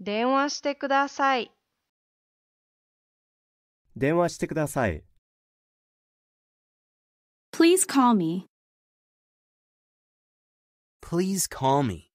電話してください。電話してください。Please call me. Please call me.